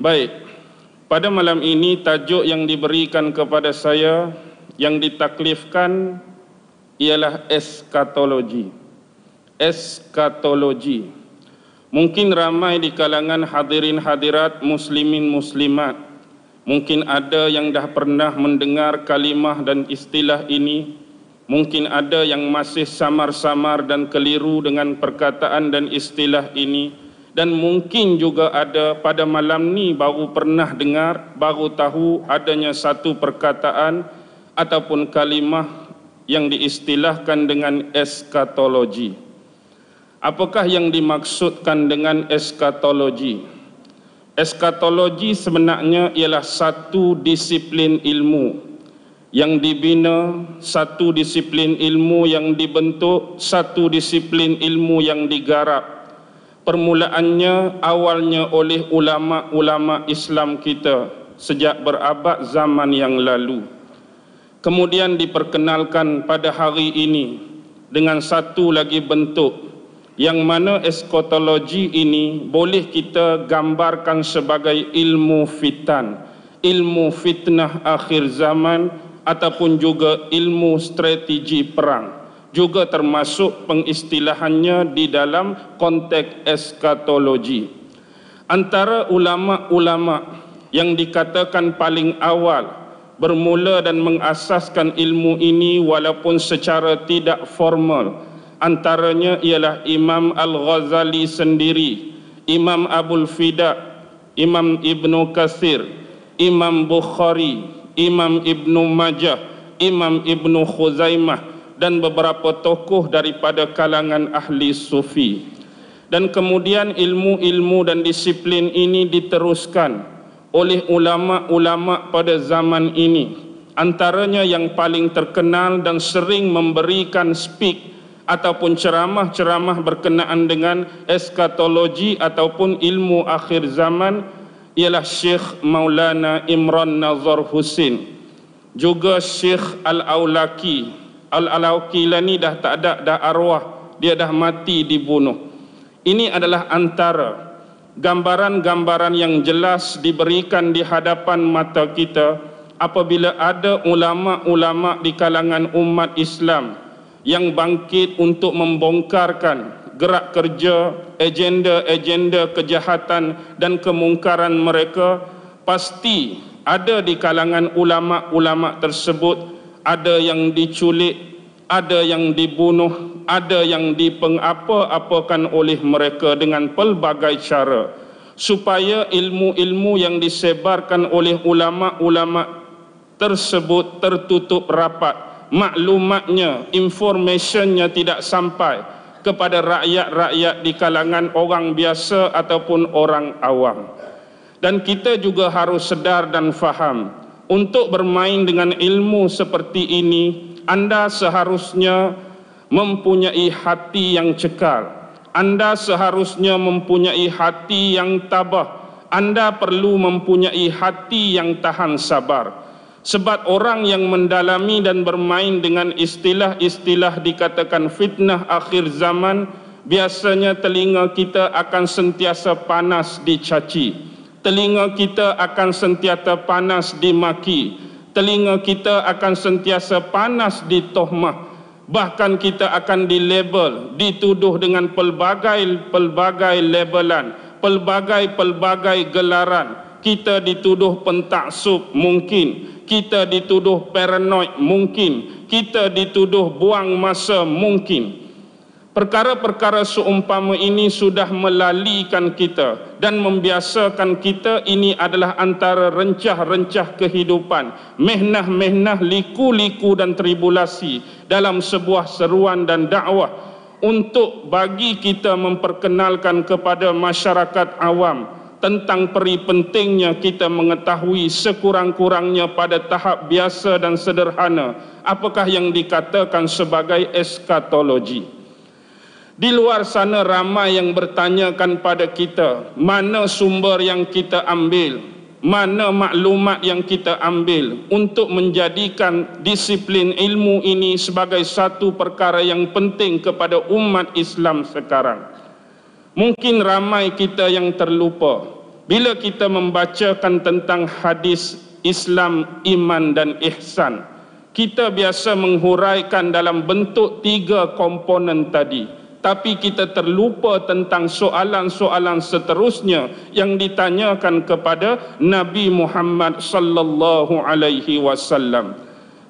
Baik. Pada malam ini tajuk yang diberikan kepada saya yang ditaklifkan ialah eskatologi. Eskatologi. Mungkin ramai di kalangan hadirin hadirat muslimin muslimat mungkin ada yang dah pernah mendengar kalimah dan istilah ini. Mungkin ada yang masih samar-samar dan keliru dengan perkataan dan istilah ini dan mungkin juga ada pada malam ni baru pernah dengar baru tahu adanya satu perkataan ataupun kalimah yang diistilahkan dengan eskatologi apakah yang dimaksudkan dengan eskatologi eskatologi sebenarnya ialah satu disiplin ilmu yang dibina satu disiplin ilmu yang dibentuk satu disiplin ilmu yang digarap permulaannya awalnya oleh ulama-ulama Islam kita sejak berabad zaman yang lalu. Kemudian diperkenalkan pada hari ini dengan satu lagi bentuk yang mana eskotologi ini boleh kita gambarkan sebagai ilmu fitan, ilmu fitnah akhir zaman ataupun juga ilmu strategi perang juga termasuk pengistilahannya di dalam konteks eskatologi. Antara ulama-ulama yang dikatakan paling awal bermula dan mengasaskan ilmu ini walaupun secara tidak formal antaranya ialah Imam Al-Ghazali sendiri, Imam Abdul Fida, Imam Ibn Katsir, Imam Bukhari, Imam Ibn Majah, Imam Ibn Khuzaimah dan beberapa tokoh daripada kalangan ahli sufi dan kemudian ilmu-ilmu dan disiplin ini diteruskan oleh ulama-ulama pada zaman ini antaranya yang paling terkenal dan sering memberikan speak ataupun ceramah-ceramah berkenaan dengan eskatologi ataupun ilmu akhir zaman ialah Syekh Maulana Imran Nazar Husin juga Syekh Al-Aulaki Al-Alaqila ni dah tak ada dah arwah dia dah mati dibunuh ini adalah antara gambaran-gambaran yang jelas diberikan di hadapan mata kita apabila ada ulama-ulama di kalangan umat Islam yang bangkit untuk membongkarkan gerak kerja, agenda-agenda kejahatan dan kemungkaran mereka pasti ada di kalangan ulama-ulama tersebut ada yang diculik, ada yang dibunuh, ada yang dipengapa-apakan oleh mereka dengan pelbagai cara supaya ilmu-ilmu yang disebarkan oleh ulama-ulama tersebut tertutup rapat maklumatnya informasinya tidak sampai kepada rakyat-rakyat di kalangan orang biasa ataupun orang awam dan kita juga harus sedar dan faham untuk bermain dengan ilmu seperti ini, anda seharusnya mempunyai hati yang cekal. Anda seharusnya mempunyai hati yang tabah. Anda perlu mempunyai hati yang tahan sabar. Sebab orang yang mendalami dan bermain dengan istilah-istilah dikatakan fitnah akhir zaman, biasanya telinga kita akan sentiasa panas dicaci telinga kita akan sentiasa panas dimaki telinga kita akan sentiasa panas ditohmah bahkan kita akan dilabel dituduh dengan pelbagai pelbagai labelan pelbagai pelbagai gelaran kita dituduh pentaksub mungkin kita dituduh paranoid mungkin kita dituduh buang masa mungkin perkara-perkara seumpama ini sudah melalikan kita dan membiasakan kita ini adalah antara rencah-rencah kehidupan mehnah-mehnah liku-liku dan tribulasi dalam sebuah seruan dan dakwah untuk bagi kita memperkenalkan kepada masyarakat awam tentang peri pentingnya kita mengetahui sekurang-kurangnya pada tahap biasa dan sederhana apakah yang dikatakan sebagai eskatologi. Di luar sana ramai yang bertanyakan pada kita, mana sumber yang kita ambil? Mana maklumat yang kita ambil untuk menjadikan disiplin ilmu ini sebagai satu perkara yang penting kepada umat Islam sekarang? Mungkin ramai kita yang terlupa bila kita membacakan tentang hadis Islam, iman dan ihsan. Kita biasa menghuraikan dalam bentuk tiga komponen tadi. Tiga komponen tadi tapi kita terlupa tentang soalan-soalan seterusnya yang ditanyakan kepada Nabi Muhammad sallallahu alaihi wasallam.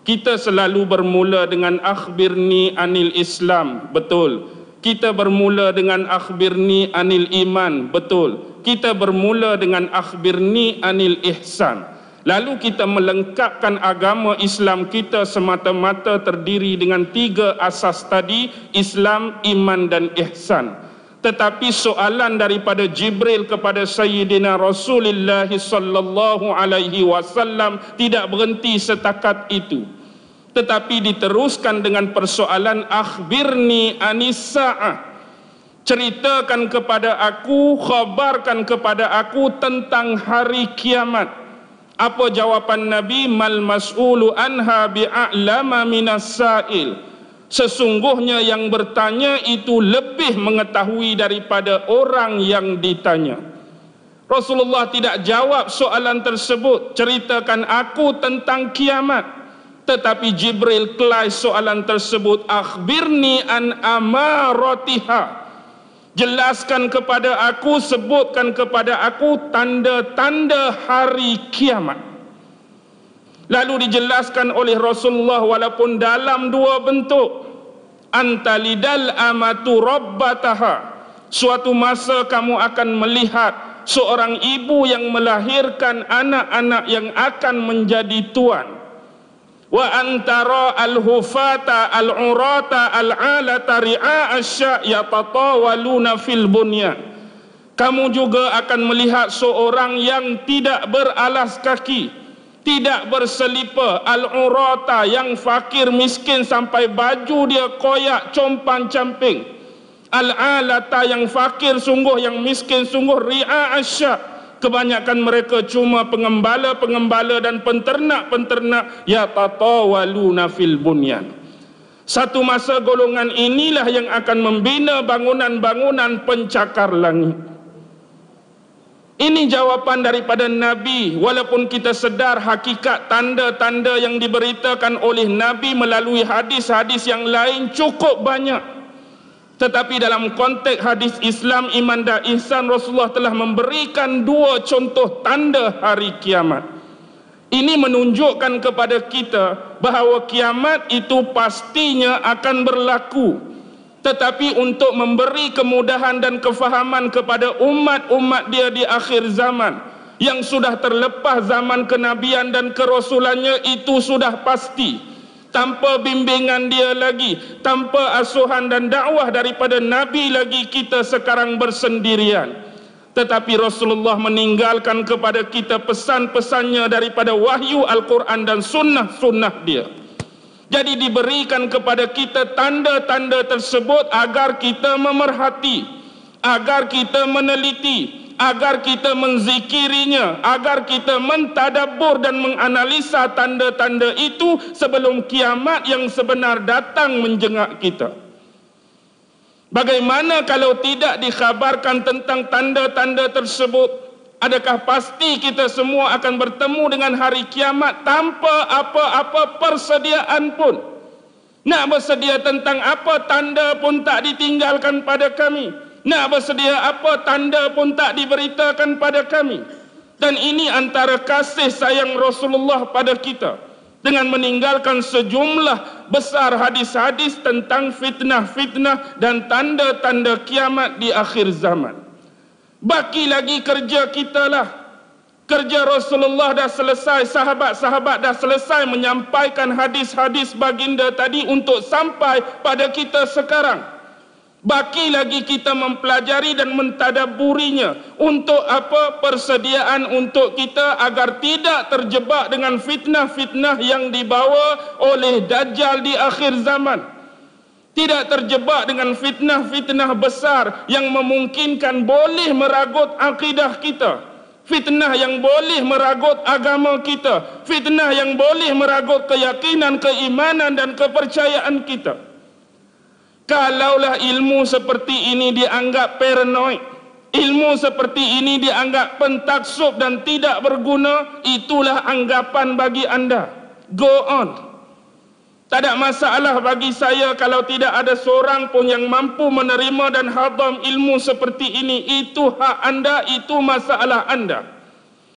Kita selalu bermula dengan akhbirni anil Islam, betul. Kita bermula dengan akhbirni anil iman, betul. Kita bermula dengan akhbirni anil ihsan. Lalu kita melengkapkan agama Islam kita semata-mata terdiri dengan tiga asas tadi Islam, iman dan ihsan. Tetapi soalan daripada Jibril kepada Sayyidina Rasulullah sallallahu alaihi wasallam tidak berhenti setakat itu. Tetapi diteruskan dengan persoalan akhbirni anisaah. Ceritakan kepada aku, khabarkan kepada aku tentang hari kiamat. Apa jawapan Nabi mal mas'ulu anha bi'alama minas sa'il? Sesungguhnya yang bertanya itu lebih mengetahui daripada orang yang ditanya. Rasulullah tidak jawab soalan tersebut, ceritakan aku tentang kiamat. Tetapi Jibril kelai soalan tersebut, akhbirni an amaratiha jelaskan kepada aku sebutkan kepada aku tanda-tanda hari kiamat lalu dijelaskan oleh Rasulullah walaupun dalam dua bentuk antalidal amatu rabbataha suatu masa kamu akan melihat seorang ibu yang melahirkan anak-anak yang akan menjadi tuan Wa وأن ترى الهفاة العراة العالة رعاء ya يتطاولون fil البنية Kamu juga akan melihat seorang yang tidak beralas kaki tidak berselipa al-urata yang fakir miskin sampai baju dia koyak compang camping al-alata yang fakir sungguh yang miskin sungguh ria asyak kebanyakan mereka cuma pengembala-pengembala dan penternak-penternak ya tatawaluna fil bunyan satu masa golongan inilah yang akan membina bangunan-bangunan pencakar langit ini jawapan daripada Nabi walaupun kita sedar hakikat tanda-tanda yang diberitakan oleh Nabi melalui hadis-hadis yang lain cukup banyak tetapi dalam konteks hadis Islam iman dan ihsan Rasulullah telah memberikan dua contoh tanda hari kiamat. Ini menunjukkan kepada kita bahawa kiamat itu pastinya akan berlaku. Tetapi untuk memberi kemudahan dan kefahaman kepada umat-umat dia di akhir zaman yang sudah terlepas zaman kenabian dan kerasulannya itu sudah pasti. Pasti tanpa bimbingan dia lagi tanpa asuhan dan dakwah daripada nabi lagi kita sekarang bersendirian tetapi Rasulullah meninggalkan kepada kita pesan-pesannya daripada wahyu Al-Quran dan sunnah-sunnah dia. Jadi diberikan kepada kita tanda-tanda tersebut agar kita memerhati, agar kita meneliti, agar kita menzikirinya, agar kita mentadabur dan menganalisa tanda-tanda itu sebelum kiamat yang sebenar datang menjengak kita. Bagaimana kalau tidak dikhabarkan tentang tanda-tanda tersebut? Adakah pasti kita semua akan bertemu dengan hari kiamat tanpa apa-apa persediaan pun? Nak bersedia tentang apa tanda pun tak ditinggalkan pada kami. Nak bersedia apa tanda pun tak diberitakan pada kami. Dan ini antara kasih sayang Rasulullah pada kita. Dengan meninggalkan sejumlah besar hadis-hadis tentang fitnah-fitnah dan tanda-tanda kiamat di akhir zaman. Baki lagi kerja kita lah. Kerja Rasulullah dah selesai, sahabat-sahabat dah selesai menyampaikan hadis-hadis baginda tadi untuk sampai pada kita sekarang. Baki lagi kita mempelajari dan mentadaburinya untuk apa persediaan untuk kita agar tidak terjebak dengan fitnah-fitnah yang dibawa oleh dajjal di akhir zaman. Tidak terjebak dengan fitnah-fitnah besar yang memungkinkan boleh meragut akidah kita. Fitnah yang boleh meragut agama kita, fitnah yang boleh meragut keyakinan, keimanan dan kepercayaan kita. Kalaulah ilmu seperti ini dianggap paranoid, ilmu seperti ini dianggap pentaksub dan tidak berguna, itulah anggapan bagi anda. Go on. Tak ada masalah bagi saya kalau tidak ada seorang pun yang mampu menerima dan hadam ilmu seperti ini. Itu hak anda, itu masalah anda.